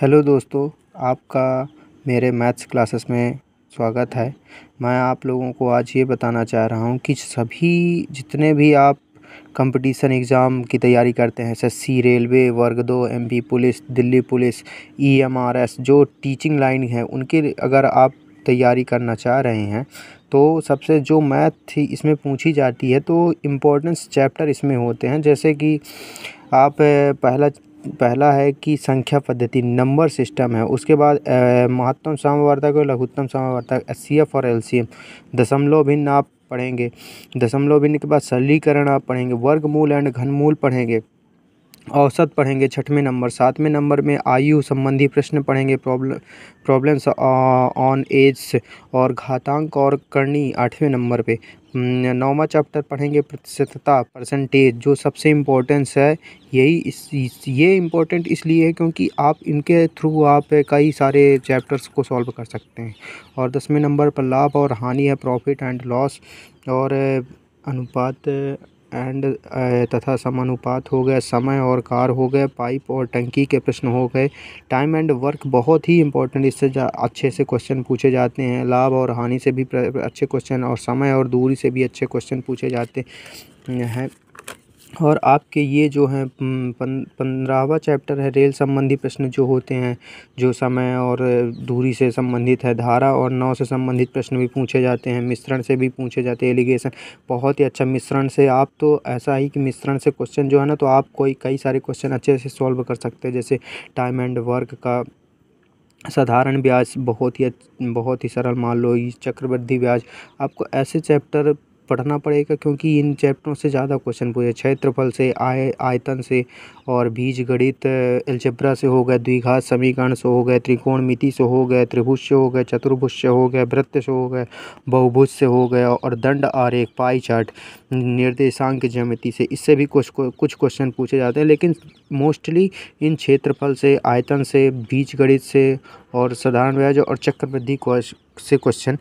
hello दोस्तों आपका मेरे मैथ्स क्लासेस में स्वागत है मैं आप लोगों को आज ये बताना चाह रहा हूँ कि सभी जितने भी आप कंपटीशन एग्ज़ाम की तैयारी करते हैं एसएससी रेलवे वर्ग दो MP police Delhi police EMRS जो टीचिंग लाइन है उनके अगर आप तैयारी करना चाह रहे हैं तो सबसे जो मैथ इसमें पूछी जाती है तो इम्पोर्टेंस चैप्टर इसमें होते हैं जैसे कि आप पहला पहला है कि संख्या पद्धति नंबर सिस्टम है उसके बाद महत्तम सामवर्तक और लघुत्तम सामवर्तक एफ़ और एल दशमलव भिन्न आप पढ़ेंगे दशमलव भिन्न के बाद सरलीकरण आप पढ़ेंगे वर्गमूल एंड घनमूल पढ़ेंगे औसत पढ़ेंगे छठवें नंबर सातवें नंबर में आयु संबंधी प्रश्न पढ़ेंगे प्रॉब्लम प्रॉब्लम्स ऑन एज और घातांक और करनी आठवें नंबर पे हम्म, नौवा चैप्टर पढ़ेंगे प्रतिशतता परसेंटेज जो सबसे इम्पोर्टेंस है यही इस ये इम्पोर्टेंट इसलिए है क्योंकि आप इनके थ्रू आप कई सारे चैप्टर्स को सॉल्व कर सकते हैं और दसवें नंबर पर लाभ और हानि है प्रॉफिट एंड लॉस और अनुपात एंड तथा समानुपात हो गए समय और कार हो गए पाइप और टंकी के प्रश्न हो गए टाइम एंड वर्क बहुत ही इंपॉर्टेंट इससे अच्छे से क्वेश्चन पूछे जाते हैं लाभ और हानि से भी अच्छे क्वेश्चन और समय और दूरी से भी अच्छे क्वेश्चन पूछे जाते हैं और आपके ये जो हैं पंद्रहवा चैप्टर है रेल संबंधी प्रश्न जो होते हैं जो समय और दूरी से संबंधित है धारा और नौ से संबंधित प्रश्न भी पूछे जाते हैं मिश्रण से भी पूछे जाते हैं एलिगेशन बहुत ही अच्छा मिश्रण से आप तो ऐसा ही कि मिश्रण से क्वेश्चन जो है ना तो आप कोई कई सारे क्वेश्चन अच्छे से सॉल्व कर सकते हैं जैसे टाइम एंड वर्क का साधारण ब्याज बहुत ही बहुत ही सरल मान लो चक्रवृद्धि ब्याज आपको ऐसे चैप्टर पढ़ना पड़ेगा क्योंकि इन चैप्टरों से ज़्यादा क्वेश्चन पूछे क्षेत्रफल से आय आयतन से और बीज गणित एल्जेब्रा से हो गए द्विघात समीकरण से हो गए त्रिकोण मिति से हो गए त्रिभुज से हो गए चतुर्भुज से हो गए वृत्त से हो गए बहुभुज से हो गए और दंड आरेख पाई चार्ट निर्देशांक ज्यामिति से इससे भी कुछ कुछ क्वेश्चन पूछे जाते हैं लेकिन मोस्टली इन क्षेत्रफल से आयतन से बीज गणित से और साधारण व्याज और चक्रवृद्धि से क्वेश्चन